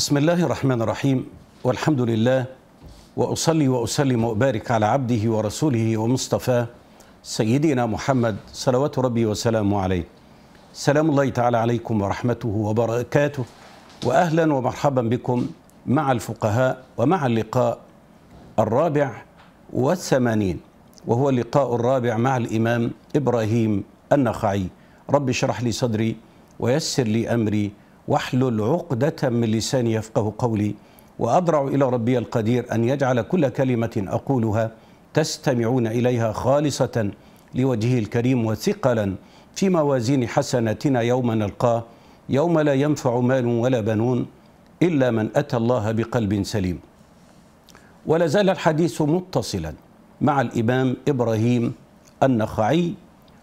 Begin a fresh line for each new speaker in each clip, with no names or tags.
بسم الله الرحمن الرحيم والحمد لله واصلي واسلم وابارك على عبده ورسوله ومصطفاه سيدنا محمد صلوات ربي وسلامه عليه. سلام الله تعالى عليكم ورحمته وبركاته واهلا ومرحبا بكم مع الفقهاء ومع اللقاء الرابع والثمانين وهو اللقاء الرابع مع الامام ابراهيم النخعي. رب اشرح لي صدري ويسر لي امري واحلل عقدة من لساني يفقه قولي وأضرع إلى ربي القدير أن يجعل كل كلمة أقولها تستمعون إليها خالصة لوجهه الكريم وثقلا في موازين حسناتنا يوم نلقاه يوم لا ينفع مال ولا بنون إلا من أتى الله بقلب سليم ولازال الحديث متصلا مع الإمام إبراهيم النخعي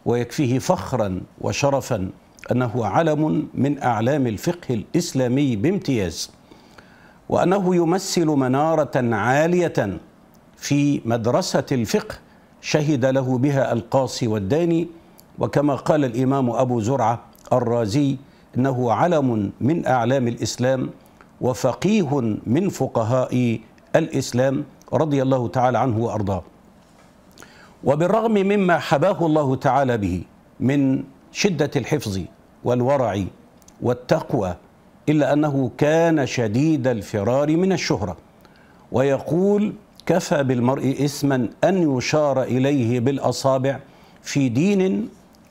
ويكفيه فخرا وشرفا أنه علم من أعلام الفقه الإسلامي بامتياز وأنه يمثل منارة عالية في مدرسة الفقه شهد له بها القاصي والداني وكما قال الإمام أبو زرعة الرازي إنه علم من أعلام الإسلام وفقيه من فقهاء الإسلام رضي الله تعالى عنه وأرضاه وبالرغم مما حباه الله تعالى به من شدة الحفظ والورع والتقوى إلا أنه كان شديد الفرار من الشهرة ويقول كفى بالمرء اسما أن يشار إليه بالأصابع في دين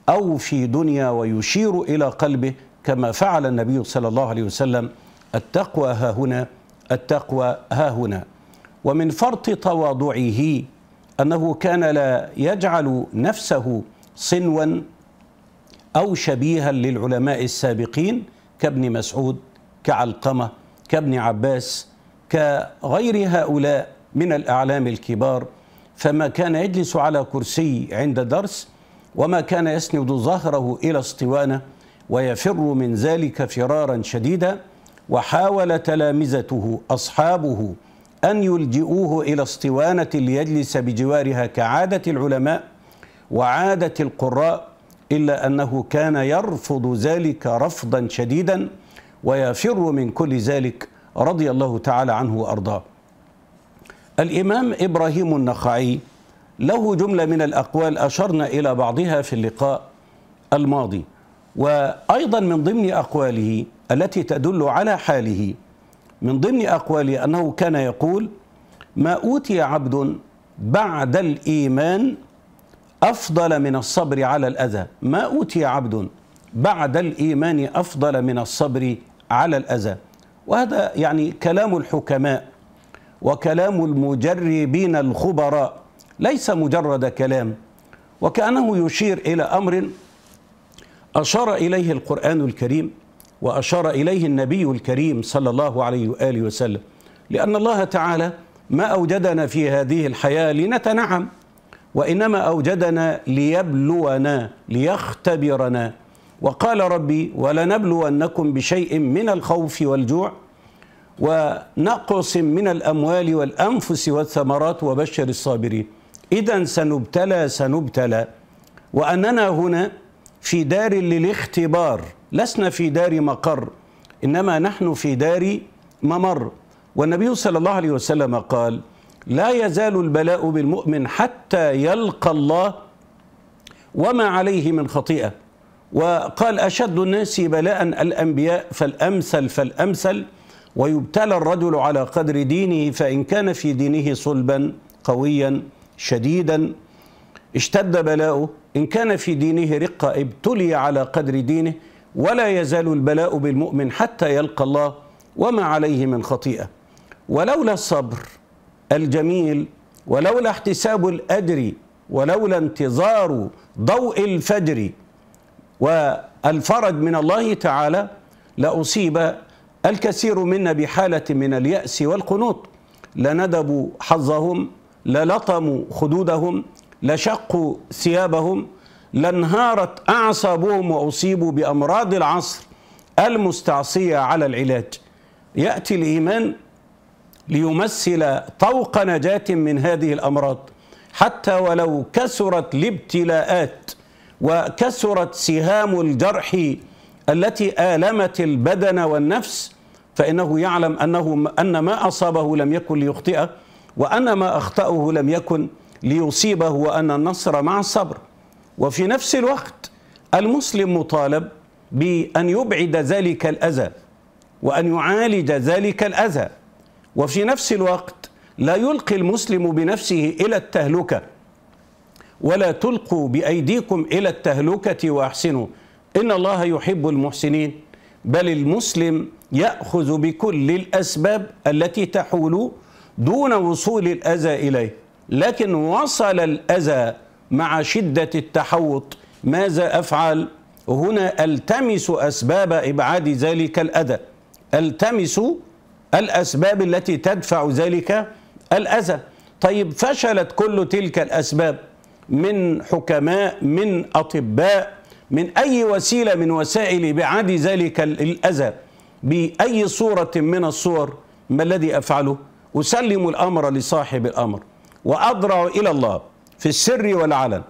أو في دنيا ويشير إلى قلبه كما فعل النبي صلى الله عليه وسلم التقوى ها هنا التقوى ها هنا ومن فرط تواضعه أنه كان لا يجعل نفسه صنوا أو شبيها للعلماء السابقين كابن مسعود كعلقمة كابن عباس كغير هؤلاء من الأعلام الكبار فما كان يجلس على كرسي عند درس وما كان يسند ظهره إلى اسطوانة ويفر من ذلك فرارا شديدا وحاول تلامذته أصحابه أن يلجئوه إلى اسطوانة ليجلس بجوارها كعادة العلماء وعادة القراء إلا أنه كان يرفض ذلك رفضا شديدا ويفر من كل ذلك رضي الله تعالى عنه وأرضاه الإمام إبراهيم النخعي له جملة من الأقوال أشرنا إلى بعضها في اللقاء الماضي وأيضا من ضمن أقواله التي تدل على حاله من ضمن أقواله أنه كان يقول ما أوتي عبد بعد الإيمان أفضل من الصبر على الأذى ما أوتي عبد بعد الإيمان أفضل من الصبر على الأذى وهذا يعني كلام الحكماء وكلام المجربين الخبراء ليس مجرد كلام وكأنه يشير إلى أمر أشار إليه القرآن الكريم وأشار إليه النبي الكريم صلى الله عليه وآله وسلم لأن الله تعالى ما أوجدنا في هذه الحياة لنتنعم وإنما أوجدنا ليبلونا ليختبرنا وقال ربي ولنبلونكم بشيء من الخوف والجوع ونقص من الأموال والأنفس والثمرات وبشر الصابرين إذا سنبتلى سنبتلى وأننا هنا في دار للاختبار لسنا في دار مقر إنما نحن في دار ممر والنبي صلى الله عليه وسلم قال لا يزال البلاء بالمؤمن حتى يلقى الله وما عليه من خطيئة وقال أشد الناس بلاء الأنبياء فالأمثل فالأمثل ويبتلى الرجل على قدر دينه فإن كان في دينه صلبا قويا شديدا اشتد بلاؤه إن كان في دينه رقة ابتلي على قدر دينه ولا يزال البلاء بالمؤمن حتى يلقى الله وما عليه من خطيئة ولولا الصبر الجميل ولولا احتساب الأجر ولولا انتظار ضوء الفجر والفرج من الله تعالى لأصيب الكثير منا بحالة من اليأس والقنوط لندبوا حظهم للطموا خدودهم لشقوا ثيابهم لانهارت أعصابهم وأصيبوا بأمراض العصر المستعصية على العلاج يأتي الإيمان ليمثل طوق نجاة من هذه الأمراض حتى ولو كثرت الابتلاءات وكثرت سهام الجرح التي آلمت البدن والنفس فإنه يعلم أنه أن ما أصابه لم يكن ليخطئه وأن ما أخطأه لم يكن ليصيبه وأن النصر مع الصبر وفي نفس الوقت المسلم مطالب بأن يبعد ذلك الأذى وأن يعالج ذلك الأذى وفي نفس الوقت لا يلقي المسلم بنفسه إلى التهلكة ولا تلقوا بأيديكم إلى التهلكة وأحسنوا إن الله يحب المحسنين بل المسلم يأخذ بكل الأسباب التي تحول دون وصول الأذى إليه لكن وصل الأذى مع شدة التحوط ماذا أفعل؟ هنا ألتمس أسباب إبعاد ذلك الأذى ألتمس الأسباب التي تدفع ذلك الأذى طيب فشلت كل تلك الأسباب من حكماء من أطباء من أي وسيلة من وسائل بعد ذلك الأذى بأي صورة من الصور ما الذي أفعله أسلم الأمر لصاحب الأمر وأضرع إلى الله في السر والعلن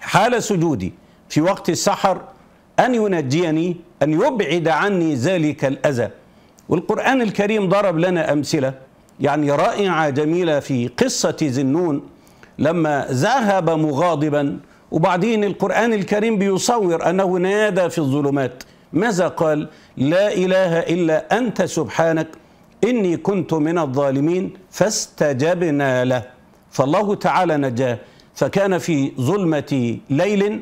حال سجودي في وقت السحر أن ينجيني أن يبعد عني ذلك الأذى والقرآن الكريم ضرب لنا أمثلة يعني رائعة جميلة في قصة زنون لما ذهب مغاضبا وبعدين القرآن الكريم بيصور أنه نادى في الظلمات ماذا قال لا إله إلا أنت سبحانك إني كنت من الظالمين فاستجبنا له فالله تعالى نجاه فكان في ظلمة ليل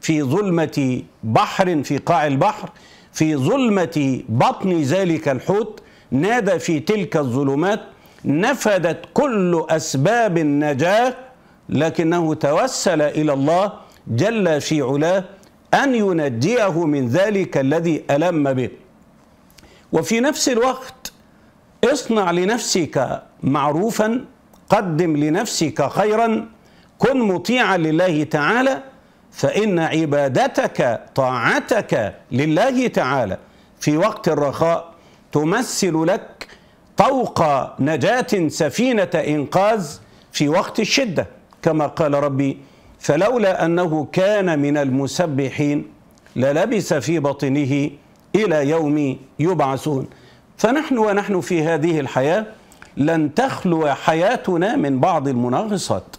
في ظلمة بحر في قاع البحر في ظلمة بطن ذلك الحوت نادى في تلك الظلمات نفدت كل أسباب النجاة لكنه توسل إلى الله جل في علاه أن ينجيه من ذلك الذي ألم به وفي نفس الوقت اصنع لنفسك معروفا قدم لنفسك خيرا كن مطيعا لله تعالى فإن عبادتك طاعتك لله تعالى في وقت الرخاء تمثل لك طوق نجاة سفينة إنقاذ في وقت الشدة كما قال ربي فلولا أنه كان من المسبحين للبس في بطنه إلى يوم يبعثون فنحن ونحن في هذه الحياة لن تخلو حياتنا من بعض المناغصات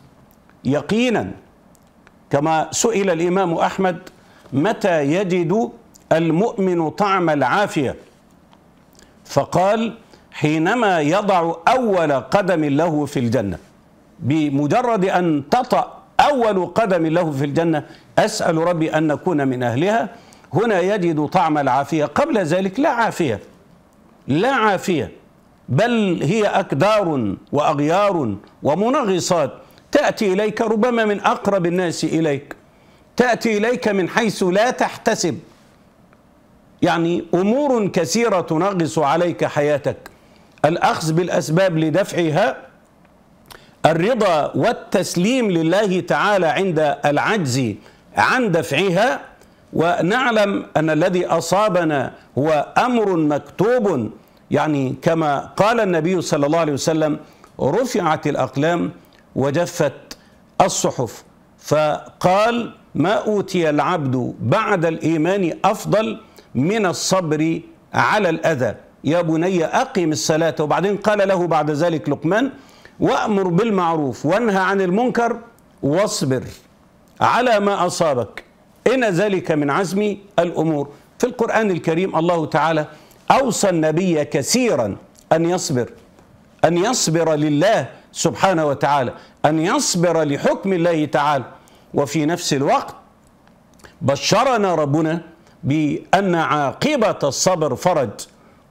يقينا كما سئل الإمام أحمد متى يجد المؤمن طعم العافية فقال حينما يضع أول قدم له في الجنة بمجرد أن تطأ أول قدم له في الجنة أسأل ربي أن نكون من أهلها هنا يجد طعم العافية قبل ذلك لا عافية لا عافية بل هي أكدار وأغيار ومنغصات تأتي إليك ربما من أقرب الناس إليك تأتي إليك من حيث لا تحتسب يعني أمور كثيرة تنغص عليك حياتك الأخذ بالأسباب لدفعها الرضا والتسليم لله تعالى عند العجز عن دفعها ونعلم أن الذي أصابنا هو أمر مكتوب يعني كما قال النبي صلى الله عليه وسلم رفعت الأقلام وجفت الصحف فقال ما أوتي العبد بعد الإيمان أفضل من الصبر على الأذى يا بني أقم الصلاة وبعدين قال له بعد ذلك لقمان وأمر بالمعروف وانهى عن المنكر واصبر على ما أصابك إن ذلك من عزم الأمور في القرآن الكريم الله تعالى أوصى النبي كثيرا أن يصبر أن يصبر لله سبحانه وتعالى أن يصبر لحكم الله تعالى وفي نفس الوقت بشرنا ربنا بأن عاقبة الصبر فرج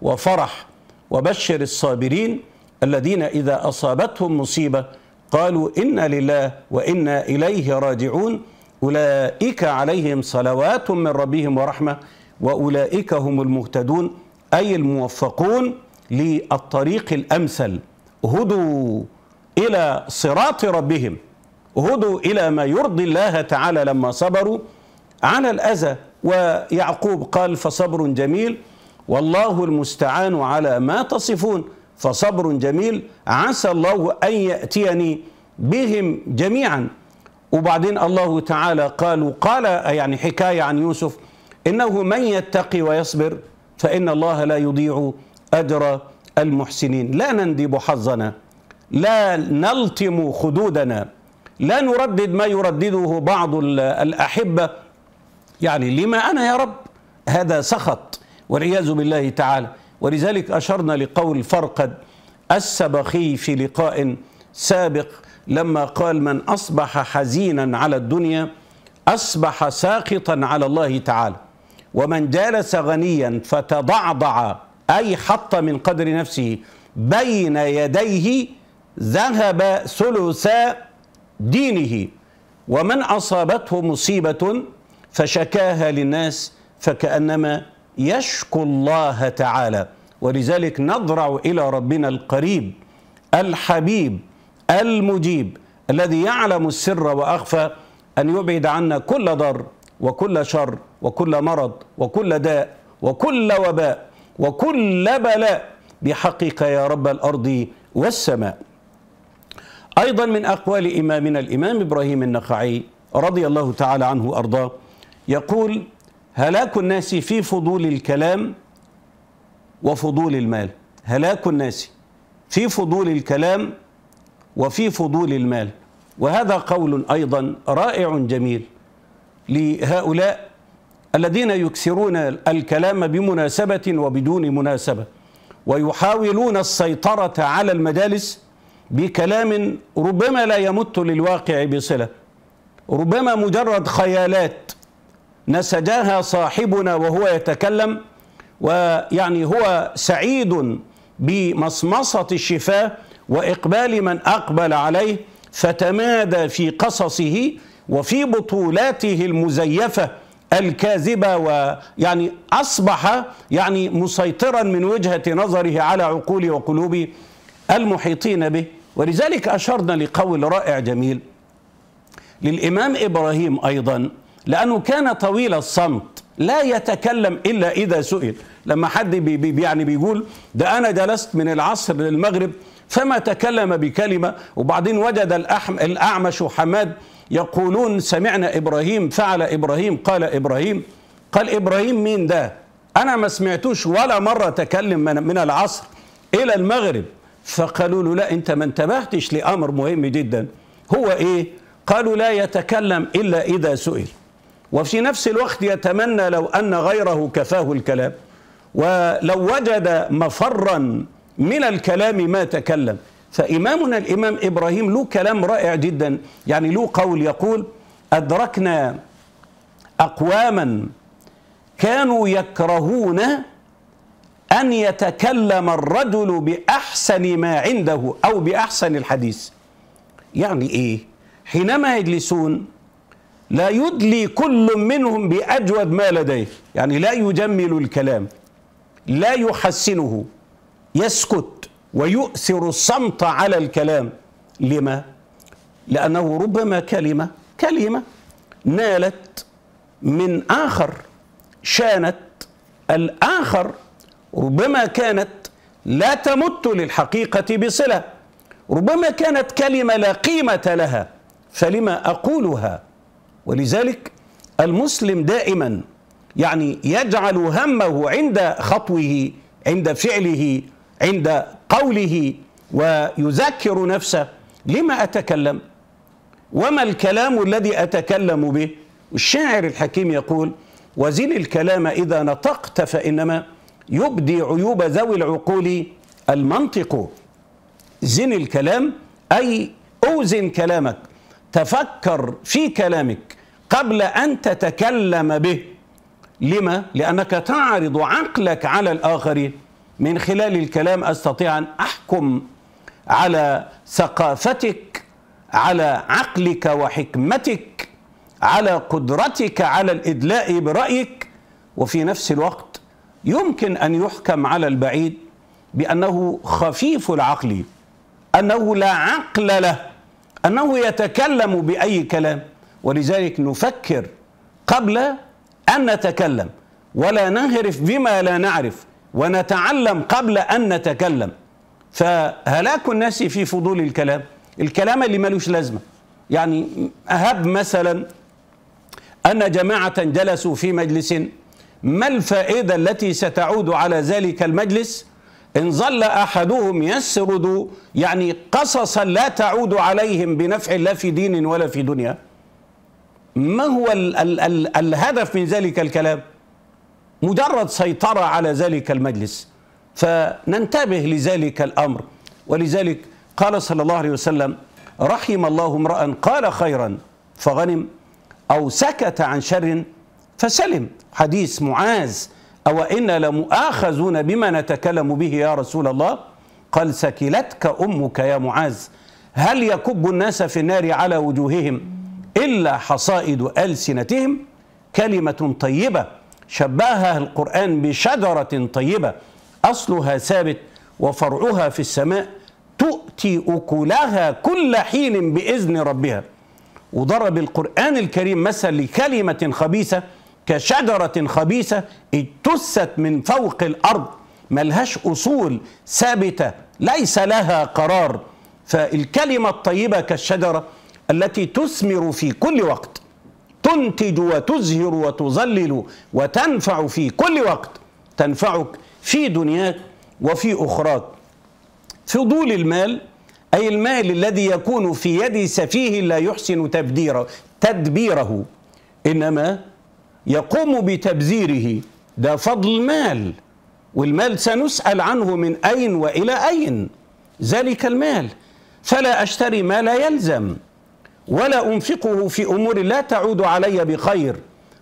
وفرح وبشر الصابرين الذين إذا أصابتهم مصيبة قالوا إنا لله وإنا إليه راجعون أولئك عليهم صلوات من ربهم ورحمة وأولئك هم المهتدون أي الموفقون للطريق الأمثل هدوا إلى صراط ربهم هدوا إلى ما يرضي الله تعالى لما صبروا على الأذى ويعقوب قال فصبر جميل والله المستعان على ما تصفون فصبر جميل عسى الله أن يأتيني بهم جميعا وبعدين الله تعالى قال قال يعني حكاية عن يوسف إنه من يتقي ويصبر فإن الله لا يضيع أجر المحسنين لا نندب حظنا لا نلطم خدودنا لا نردد ما يردده بعض الأحبة يعني لما أنا يا رب هذا سخط والعياذ بالله تعالى ولذلك أشرنا لقول فرقد السبخي في لقاء سابق لما قال من أصبح حزينا على الدنيا أصبح ساقطا على الله تعالى ومن جالس غنيا فتضعضع أي حط من قدر نفسه بين يديه ذهب ثلث دينه ومن أصابته مصيبة فشكاها للناس فكأنما يشكو الله تعالى ولذلك نضرع إلى ربنا القريب الحبيب المجيب الذي يعلم السر وأخفى أن يبعد عنا كل ضر وكل شر وكل مرض وكل داء وكل وباء وكل بلاء بحقك يا رب الأرض والسماء أيضا من أقوال إمامنا الإمام إبراهيم النخعي رضي الله تعالى عنه وأرضاه يقول هلاك الناس في فضول الكلام وفضول المال هلاك الناس في فضول الكلام وفي فضول المال وهذا قول أيضا رائع جميل لهؤلاء الذين يكسرون الكلام بمناسبة وبدون مناسبة ويحاولون السيطرة على المجالس بكلام ربما لا يمت للواقع بصلة ربما مجرد خيالات نسجاها صاحبنا وهو يتكلم ويعني هو سعيد بمصمصة الشفاه وإقبال من أقبل عليه فتمادى في قصصه وفي بطولاته المزيفة الكاذبة ويعني أصبح يعني مسيطرا من وجهة نظره على عقول وقلوب المحيطين به ولذلك أشرنا لقول رائع جميل للإمام إبراهيم أيضا لأنه كان طويل الصمت لا يتكلم إلا إذا سئل لما حد بي بي يعني بيقول ده أنا جلست من العصر للمغرب فما تكلم بكلمة وبعدين وجد الأحم الأعمش وحماد يقولون سمعنا إبراهيم فعل إبراهيم قال إبراهيم قال إبراهيم مين ده أنا ما سمعتوش ولا مرة تكلم من العصر إلى المغرب فقالوا له لا انت ما انتبهتش لامر مهم جدا هو ايه قالوا لا يتكلم الا اذا سئل وفي نفس الوقت يتمنى لو ان غيره كفاه الكلام ولو وجد مفرا من الكلام ما تكلم فامامنا الامام ابراهيم له كلام رائع جدا يعني له قول يقول ادركنا اقواما كانوا يكرهون أن يتكلم الرجل بأحسن ما عنده أو بأحسن الحديث يعني إيه حينما يجلسون لا يدلي كل منهم بأجود ما لديه يعني لا يجمل الكلام لا يحسنه يسكت ويؤثر الصمت على الكلام لما لأنه ربما كلمة كلمة نالت من آخر شانت الآخر ربما كانت لا تمت للحقيقة بصلة ربما كانت كلمة لا قيمة لها فلما أقولها ولذلك المسلم دائما يعني يجعل همه عند خطوه عند فعله عند قوله ويذكر نفسه لما أتكلم وما الكلام الذي أتكلم به الشاعر الحكيم يقول وزن الكلام إذا نطقت فإنما يبدي عيوب ذوي العقول المنطق زن الكلام أي أوزن كلامك تفكر في كلامك قبل أن تتكلم به لما؟ لأنك تعرض عقلك على الآخرين من خلال الكلام أستطيع أن أحكم على ثقافتك على عقلك وحكمتك على قدرتك على الإدلاء برأيك وفي نفس الوقت يمكن أن يحكم على البعيد بأنه خفيف العقل أنه لا عقل له أنه يتكلم بأي كلام ولذلك نفكر قبل أن نتكلم ولا نهرف بما لا نعرف ونتعلم قبل أن نتكلم فهلاك الناس في فضول الكلام الكلام اللي ملوش لازمة يعني أهب مثلا أن جماعة جلسوا في مجلس ما الفائدة التي ستعود على ذلك المجلس إن ظل أحدهم يسرد يعني قصصا لا تعود عليهم بنفع لا في دين ولا في دنيا ما هو ال ال الـ الهدف من ذلك الكلام مجرد سيطرة على ذلك المجلس فننتبه لذلك الأمر ولذلك قال صلى الله عليه وسلم رحم الله امرأ قال خيرا فغنم أو سكت عن شر فسلم حديث معاذ أو إنا لمؤاخذون بما نتكلم به يا رسول الله قال سكلتك أمك يا معاذ هل يكب الناس في النار على وجوههم إلا حصائد ألسنتهم كلمة طيبة شبهها القرآن بشجرة طيبة أصلها ثابت وفرعها في السماء تؤتي أكلها كل حين بإذن ربها وضرب القرآن الكريم مثل لكلمة خبيثة كشجرة خبيثة اتست من فوق الأرض ملهاش أصول ثابتة ليس لها قرار فالكلمة الطيبة كالشجرة التي تثمر في كل وقت تنتج وتزهر وتظلل وتنفع في كل وقت تنفعك في دنياك وفي أخراك فضول المال أي المال الذي يكون في يد سفيه لا يحسن تبديره تدبيره إنما يقوم بتبذيره ده فضل مال والمال سنسأل عنه من أين وإلى أين ذلك المال فلا أشتري ما لا يلزم ولا أنفقه في أمور لا تعود علي بخير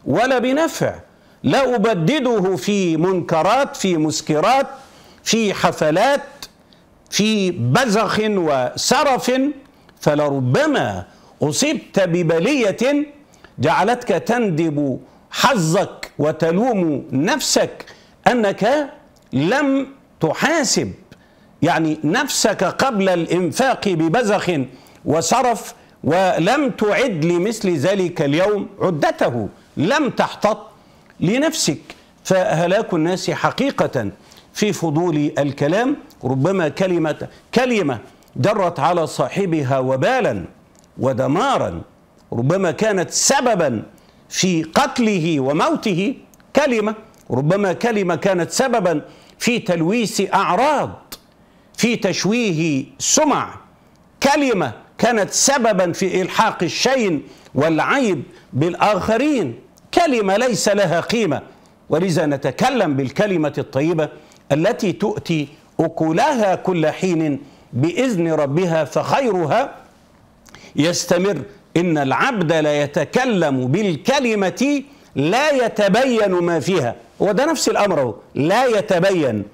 ولا بنفع لا أبدده في منكرات في مسكرات في حفلات في بزخ وسرف فلربما أصبت ببلية جعلتك تندب حظك وتلوم نفسك أنك لم تحاسب يعني نفسك قبل الإنفاق ببذخ وصرف ولم تعد لمثل ذلك اليوم عدته لم تحتط لنفسك فهلاك الناس حقيقة في فضول الكلام ربما كلمة كلمة جرت على صاحبها وبالا ودمارا ربما كانت سببا في قتله وموته كلمة ربما كلمة كانت سببا في تلويث أعراض في تشويه سمع كلمة كانت سببا في إلحاق الشين والعيب بالآخرين كلمة ليس لها قيمة ولذا نتكلم بالكلمة الطيبة التي تؤتي أكلها كل حين بإذن ربها فخيرها يستمر إن العبد لا يتكلم بالكلمة لا يتبين ما فيها وده نفس الأمر لا يتبين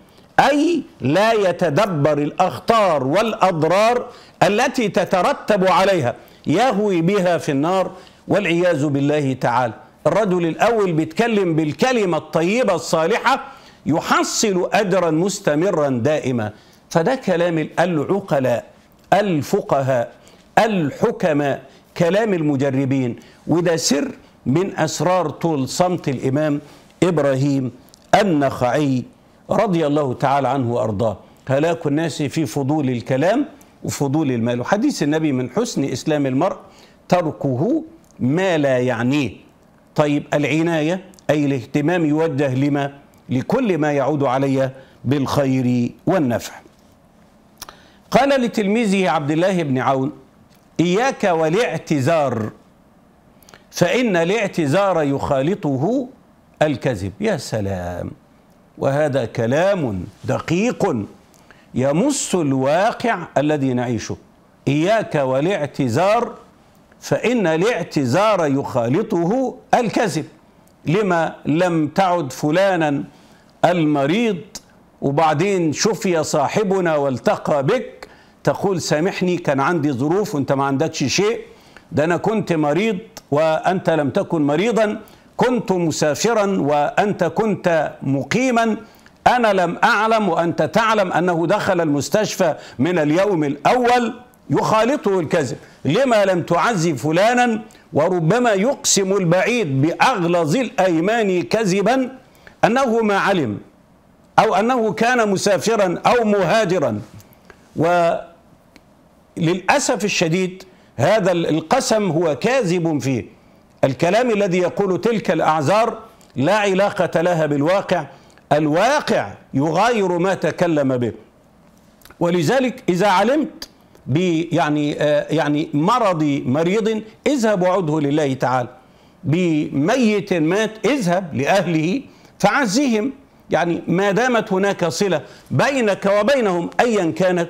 أي لا يتدبر الأخطار والأضرار التي تترتب عليها يهوي بها في النار والعياذ بالله تعالى الرجل الأول بيتكلم بالكلمة الطيبة الصالحة يحصل أجرا مستمرا دائما فده كلام العقلاء الفقهاء الحكماء كلام المجربين وده سر من أسرار طول صمت الإمام إبراهيم النخعي رضي الله تعالى عنه وأرضاه هلاك الناس في فضول الكلام وفضول المال وحديث النبي من حسن إسلام المرء تركه ما لا يعنيه طيب العناية أي الاهتمام يوجه لما لكل ما يعود علي بالخير والنفع قال لتلميذه عبد الله بن عون إياك والاعتذار فإن الاعتذار يخالطه الكذب يا سلام وهذا كلام دقيق يمس الواقع الذي نعيشه إياك والاعتذار فإن الاعتذار يخالطه الكذب لما لم تعد فلانا المريض وبعدين شفي صاحبنا والتقى بك تقول سامحني كان عندي ظروف وانت ما عندكش شيء ده انا كنت مريض وانت لم تكن مريضا كنت مسافرا وانت كنت مقيما انا لم اعلم وانت تعلم انه دخل المستشفى من اليوم الاول يخالطه الكذب لما لم تعزي فلانا وربما يقسم البعيد باغلظ الايمان كذبا انه ما علم او انه كان مسافرا او مهاجرا و للأسف الشديد هذا القسم هو كاذب فيه الكلام الذي يقول تلك الأعذار لا علاقة لها بالواقع الواقع يغاير ما تكلم به ولذلك إذا علمت يعني آه، يعني مرض مريض اذهب وعده لله تعالى بميت مات اذهب لأهله فعزهم يعني ما دامت هناك صلة بينك وبينهم أيا كانت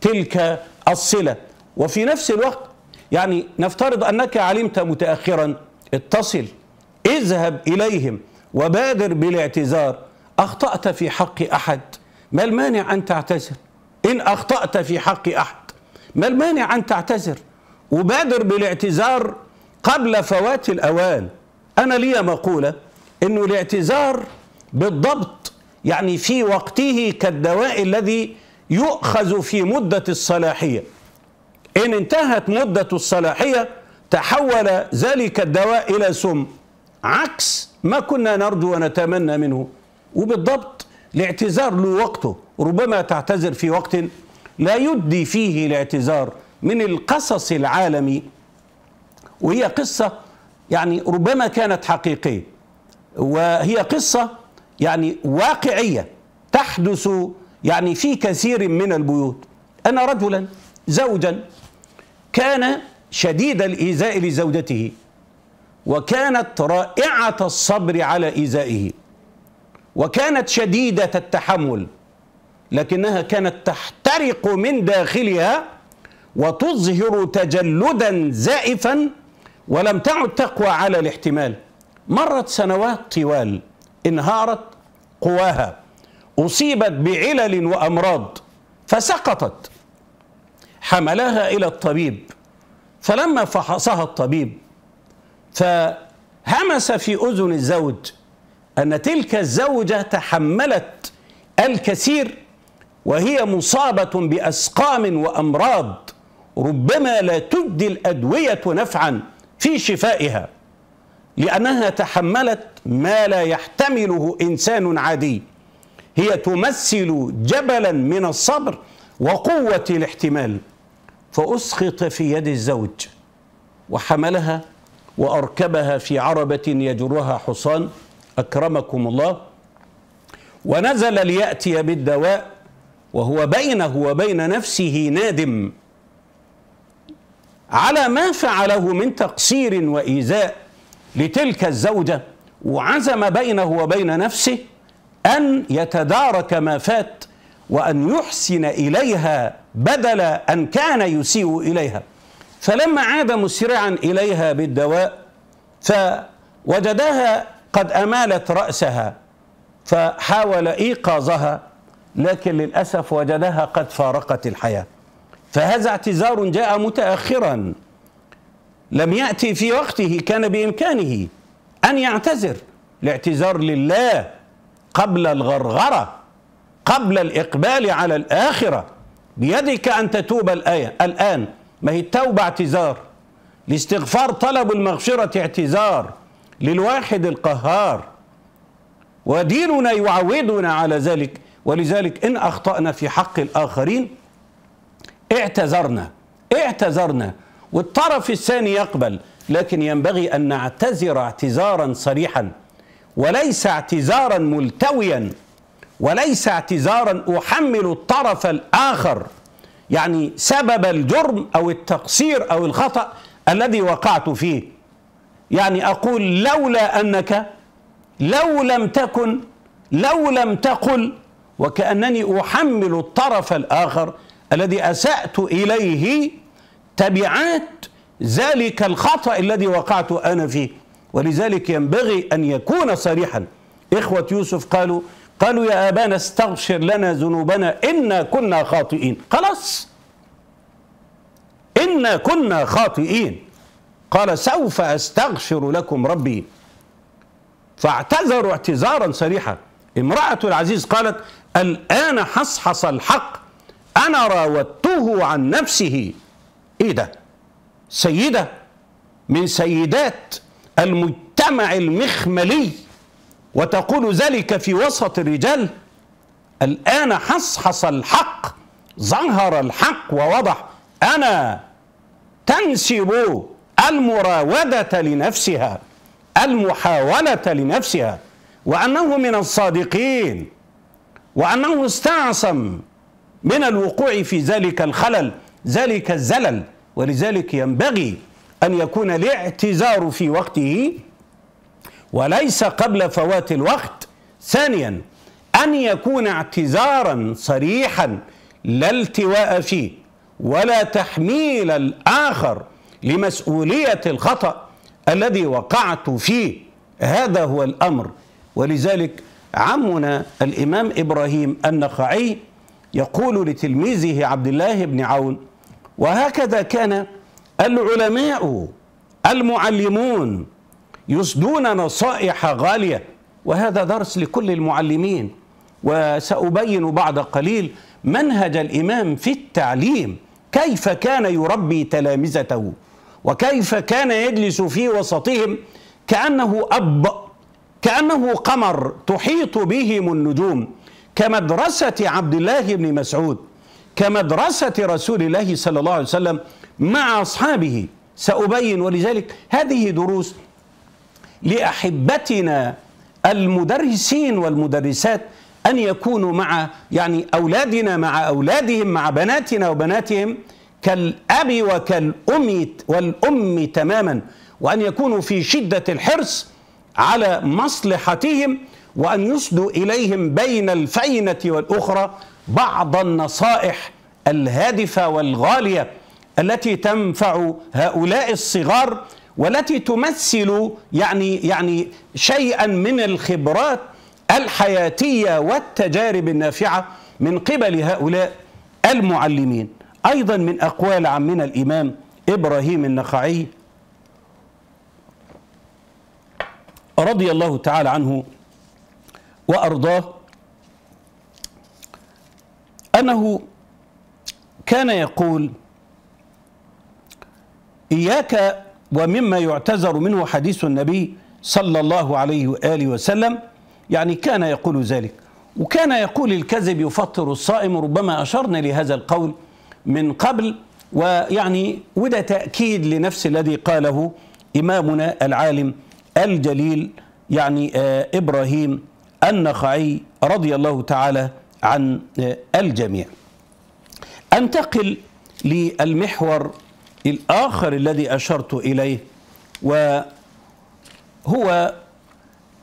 تلك الصلة وفي نفس الوقت يعني نفترض أنك علمت متأخرا اتصل اذهب إليهم وبادر بالاعتذار أخطأت في حق أحد ما المانع أن تعتذر إن أخطأت في حق أحد ما المانع أن تعتذر وبادر بالاعتذار قبل فوات الأوان أنا لي مقولة أنه الاعتذار بالضبط يعني في وقته كالدواء الذي يؤخذ في مدة الصلاحية إن انتهت مدة الصلاحية تحول ذلك الدواء إلى سم عكس ما كنا نرجو ونتمنى منه وبالضبط الاعتذار له وقته ربما تعتذر في وقت لا يدي فيه الاعتذار من القصص العالمي وهي قصة يعني ربما كانت حقيقية وهي قصة يعني واقعية تحدث يعني في كثير من البيوت أنا رجلا زوجا كان شديد الإيذاء لزوجته وكانت رائعة الصبر على إيذائه وكانت شديدة التحمل لكنها كانت تحترق من داخلها وتظهر تجلدا زائفا ولم تعد تقوى على الاحتمال مرت سنوات طوال انهارت قواها أصيبت بعلل وأمراض فسقطت حملها إلى الطبيب فلما فحصها الطبيب فهمس في أذن الزوج أن تلك الزوجة تحملت الكثير وهي مصابة بأسقام وأمراض ربما لا تجدي الأدوية نفعا في شفائها لأنها تحملت ما لا يحتمله إنسان عادي هي تمثل جبلا من الصبر وقوة الاحتمال فأسقط في يد الزوج وحملها وأركبها في عربة يجرها حصان أكرمكم الله ونزل ليأتي بالدواء وهو بينه وبين نفسه نادم على ما فعله من تقصير وإيذاء لتلك الزوجة وعزم بينه وبين نفسه أن يتدارك ما فات وأن يحسن إليها بدل أن كان يسيء إليها فلما عاد مسرعا إليها بالدواء فوجدها قد أمالت رأسها فحاول إيقاظها لكن للأسف وجدها قد فارقت الحياة فهذا اعتذار جاء متأخرا لم يأتي في وقته كان بإمكانه أن يعتذر الاعتذار لله قبل الغرغرة قبل الإقبال على الآخرة بيدك أن تتوب الآية الآن ما هي التوبة اعتذار الاستغفار طلب المغفرة اعتذار للواحد القهار وديننا يعودنا على ذلك ولذلك إن أخطأنا في حق الآخرين اعتذرنا اعتذرنا والطرف الثاني يقبل لكن ينبغي أن نعتذر اعتذارا صريحا وليس اعتذارا ملتويا وليس اعتذارا احمل الطرف الاخر يعني سبب الجرم او التقصير او الخطا الذي وقعت فيه يعني اقول لولا انك لو لم تكن لو لم تقل وكانني احمل الطرف الاخر الذي اسات اليه تبعات ذلك الخطا الذي وقعت انا فيه ولذلك ينبغي أن يكون صريحا إخوة يوسف قالوا قالوا يا آبانا استغفر لنا ذنوبنا إنا كنا خاطئين خلاص إنا كنا خاطئين قال سوف أستغفر لكم ربي فاعتذروا اعتذارا صريحا امرأة العزيز قالت الآن حصحص الحق أنا راودته عن نفسه إيه ده سيدة من سيدات المجتمع المخملي وتقول ذلك في وسط الرجال الآن حصحص الحق ظهر الحق ووضح أنا تنسب المراودة لنفسها المحاولة لنفسها وأنه من الصادقين وأنه استعصم من الوقوع في ذلك الخلل ذلك الزلل ولذلك ينبغي أن يكون الاعتذار في وقته وليس قبل فوات الوقت ثانيا أن يكون اعتذارا صريحا لا التواء فيه ولا تحميل الآخر لمسؤولية الخطأ الذي وقعت فيه هذا هو الأمر ولذلك عمنا الإمام إبراهيم النخعي يقول لتلميذه عبد الله بن عون وهكذا كان العلماء المعلمون يسدون نصائح غاليه وهذا درس لكل المعلمين وسأبين بعد قليل منهج الإمام في التعليم كيف كان يربي تلامذته وكيف كان يجلس في وسطهم كأنه أب كأنه قمر تحيط بهم النجوم كمدرسة عبد الله بن مسعود كمدرسة رسول الله صلى الله عليه وسلم مع أصحابه سأبين ولذلك هذه دروس لأحبتنا المدرسين والمدرسات أن يكونوا مع يعني أولادنا مع أولادهم مع بناتنا وبناتهم كالأب وكالأم والأم تماما وأن يكونوا في شدة الحرص على مصلحتهم وأن يسدوا إليهم بين الفينة والأخرى بعض النصائح الهادفة والغالية التي تنفع هؤلاء الصغار والتي تمثل يعني يعني شيئا من الخبرات الحياتيه والتجارب النافعه من قبل هؤلاء المعلمين ايضا من اقوال عمنا الامام ابراهيم النخعي رضي الله تعالى عنه وارضاه انه كان يقول إياك ومما يعتذر منه حديث النبي صلى الله عليه وآله وسلم يعني كان يقول ذلك وكان يقول الكذب يفطر الصائم ربما أشرنا لهذا القول من قبل ويعني وده تأكيد لنفس الذي قاله إمامنا العالم الجليل يعني آه، إبراهيم النخعي رضي الله تعالى عن آه، الجميع أنتقل للمحور الآخر الذي أشرت إليه وهو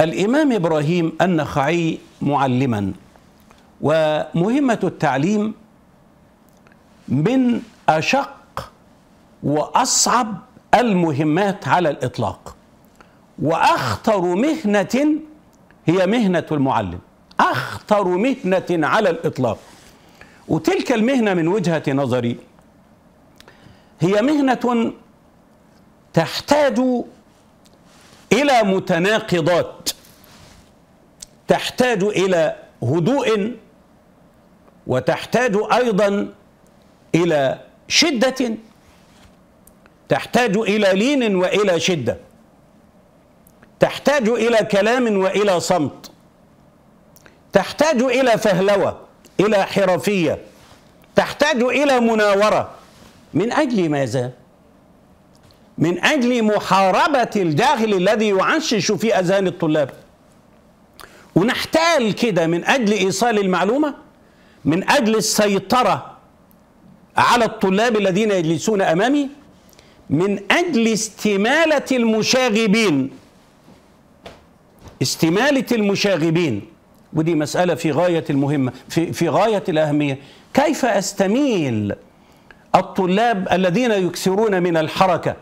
الإمام إبراهيم النخعي معلما ومهمة التعليم من أشق وأصعب المهمات على الإطلاق وأخطر مهنة هي مهنة المعلم أخطر مهنة على الإطلاق وتلك المهنة من وجهة نظري هي مهنة تحتاج إلى متناقضات تحتاج إلى هدوء وتحتاج أيضا إلى شدة تحتاج إلى لين وإلى شدة تحتاج إلى كلام وإلى صمت تحتاج إلى فهلوة إلى حرفية تحتاج إلى مناورة من أجل ماذا؟ من أجل محاربة الجاهل الذي يعشش في أذهان الطلاب ونحتال كده من أجل إيصال المعلومة من أجل السيطرة على الطلاب الذين يجلسون أمامي من أجل استمالة المشاغبين استمالة المشاغبين ودي مسألة في غاية المهمة في, في غاية الأهمية كيف أستميل الطلاب الذين يكثرون من الحركة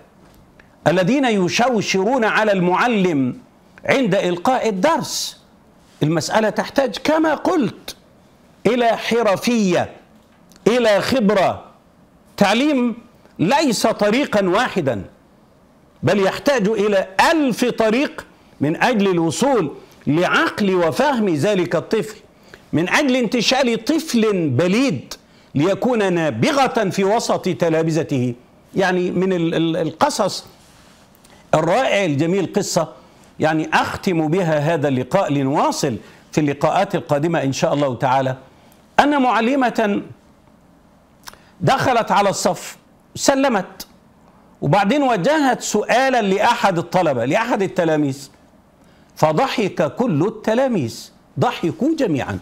الذين يشوشرون على المعلم عند إلقاء الدرس المسألة تحتاج كما قلت إلى حرفية إلى خبرة تعليم ليس طريقا واحدا بل يحتاج إلى ألف طريق من أجل الوصول لعقل وفهم ذلك الطفل من أجل انتشال طفل بليد ليكون نابغة في وسط تلامذته يعني من القصص الرائع الجميل قصة يعني أختم بها هذا اللقاء لنواصل في اللقاءات القادمة إن شاء الله تعالى أن معلمة دخلت على الصف سلمت وبعدين وجهت سؤالا لأحد الطلبة لأحد التلاميذ فضحك كل التلاميذ ضحكوا جميعاً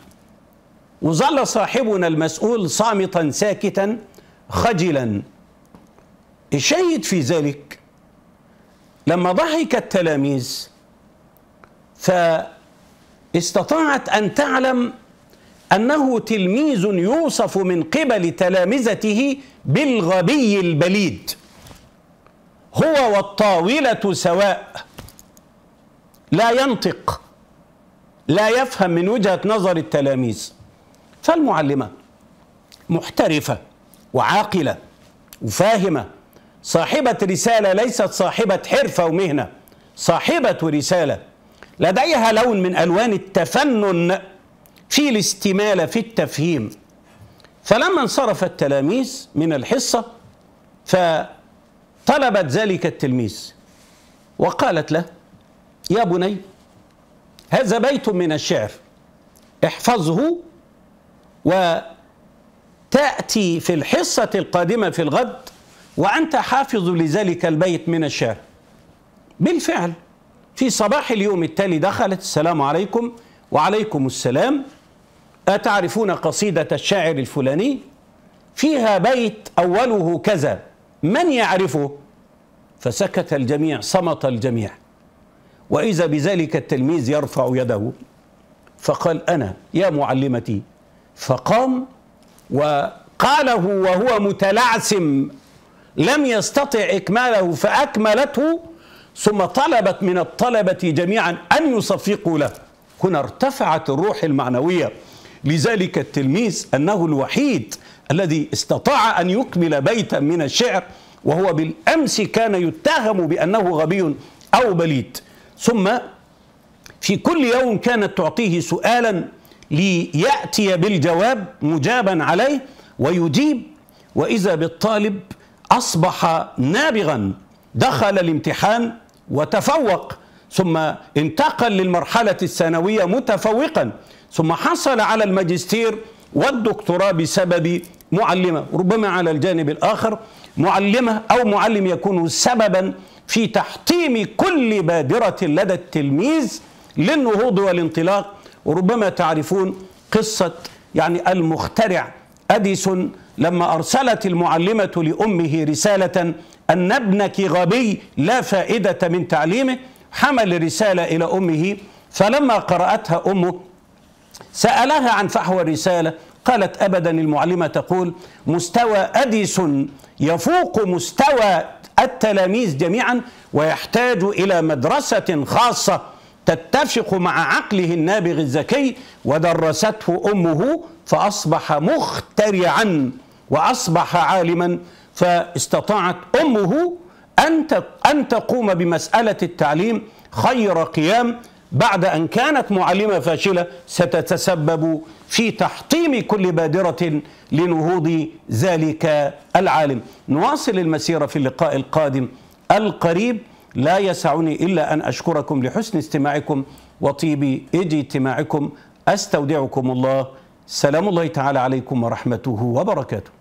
وظل صاحبنا المسؤول صامتا ساكتا خجلا الشاهد في ذلك لما ضحك التلاميذ فاستطاعت ان تعلم انه تلميذ يوصف من قبل تلامذته بالغبي البليد هو والطاوله سواء لا ينطق لا يفهم من وجهه نظر التلاميذ فالمعلمة محترفة وعاقلة وفاهمة صاحبة رسالة ليست صاحبة حرفة ومهنة صاحبة رسالة لديها لون من ألوان التفنن في الاستمالة في التفهيم فلما انصرف التلاميذ من الحصة فطلبت ذلك التلميذ وقالت له يا بني هذا بيت من الشعر احفظه وتأتي في الحصة القادمة في الغد وأنت حافظ لذلك البيت من الشعر بالفعل في صباح اليوم التالي دخلت السلام عليكم وعليكم السلام أتعرفون قصيدة الشاعر الفلاني فيها بيت أوله كذا من يعرفه فسكت الجميع صمت الجميع وإذا بذلك التلميذ يرفع يده فقال أنا يا معلمتي فقام وقاله وهو متلعثم لم يستطع إكماله فأكملته ثم طلبت من الطلبة جميعا أن يصفقوا له هنا ارتفعت الروح المعنوية لذلك التلميذ أنه الوحيد الذي استطاع أن يكمل بيتا من الشعر وهو بالأمس كان يتهم بأنه غبي أو بليد ثم في كل يوم كانت تعطيه سؤالا ليأتي بالجواب مجابا عليه ويجيب وإذا بالطالب أصبح نابغا دخل الامتحان وتفوق ثم انتقل للمرحلة الثانوية متفوقا ثم حصل على الماجستير والدكتوراه بسبب معلمة ربما على الجانب الآخر معلمة أو معلم يكون سببا في تحطيم كل بادرة لدى التلميذ للنهوض والانطلاق وربما تعرفون قصة يعني المخترع أديسون لما أرسلت المعلمة لأمه رسالة أن ابنك غبي لا فائدة من تعليمه حمل رسالة إلى أمه فلما قرأتها أمه سألها عن فحوى الرسالة قالت أبدا المعلمة تقول مستوى أديسون يفوق مستوى التلاميذ جميعا ويحتاج إلى مدرسة خاصة تتفق مع عقله النابغ الذكي ودرسته امه فاصبح مخترعا واصبح عالما فاستطاعت امه ان ان تقوم بمساله التعليم خير قيام بعد ان كانت معلمه فاشله ستتسبب في تحطيم كل بادره لنهوض ذلك العالم. نواصل المسيره في اللقاء القادم القريب لا يسعني إلا أن أشكركم لحسن استماعكم وطيب اجتماعكم أستودعكم الله سلام الله تعالى عليكم ورحمته وبركاته